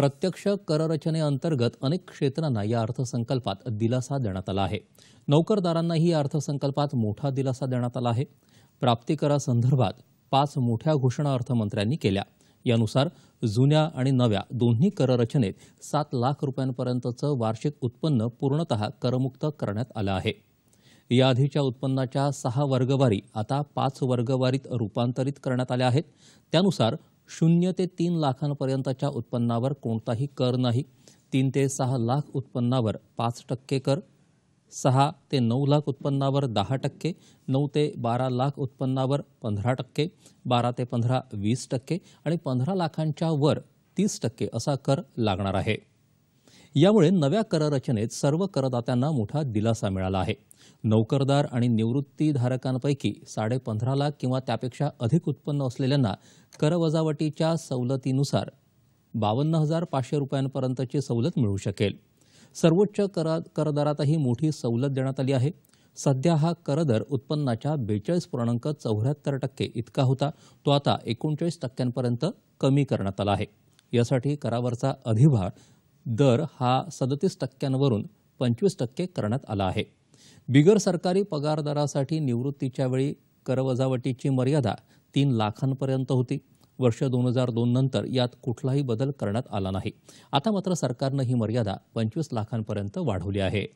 प्रत्यक्ष कररचनेअंतर्गत अनेक क्षेत्रांना या अर्थसंकल्पात दिलासा देण्यात आला आहे नोकरदारांनाही या अर्थसंकल्पात मोठा दिलासा देण्यात आला आहे प्राप्तिकरासंदर्भात पाच मोठ्या घोषणा अर्थमंत्र्यांनी केल्या यानुसार जुन्या आणि नव्या दोन्ही कररचनेत सात लाख रुपयांपर्यंतचं वार्षिक उत्पन्न पूर्णतः करमुक्त करण्यात आलं आहे याआधीच्या उत्पन्नाच्या सहा वर्गवारी आता पाच वर्गवारीत रूपांतरित करण्यात आल्या आहेत त्यानुसार शून्य ते तीन लाखांपर्यंतच्या उत्पन्नावर कोणताही कर नाही तीन ते सहा लाख उत्पन्नावर पाच टक्के कर सहा ते नऊ लाख उत्पन्नावर दहा टक्के नऊ ते बारा लाख उत्पन्नावर पंधरा टक्के बारा ते पंधरा वीस टक्के आणि पंधरा लाखांच्या वर तीस टक्के असा कर लागणार आहे यामुळे नव्या कररचनेत सर्व करदात्यांना मोठा दिलासा मिळाला आहे नोकरदार आणि निवृत्तीधारकांपैकी साडेपंधरा लाख किंवा त्यापेक्षा अधिक उत्पन्न असलेल्यांना कर वजावटीच्या सवलतीनुसार बावन्न हजार पाचशे रुपयांपर्यंतची सवलत मिळू शकेल सर्वोच्च करा मोठी सवलत देण्यात आली आहे सध्या हा करदर उत्पन्नाच्या बेचाळीस पूर्णांक चौऱ्याहत्तर टक्के इतका होता तो आता एकोणचाळीस टक्क्यांपर्यंत कमी करण्यात आला आहे यासाठी करावरचा अधिभार दर हा सदतीस टक्क्यांवरून पंचवीस टक्के करण्यात आला आहे बिगर सरकारी पगारदारासाठी निवृत्तीच्या वेळी करवजावटीची मर्यादा तीन लाखांपर्यंत होती वर्ष दोन हजार दोन नंतर यात कुठलाही बदल करण्यात आला नाही आता मात्र सरकारनं ही मर्यादा पंचवीस लाखांपर्यंत वाढवली आहे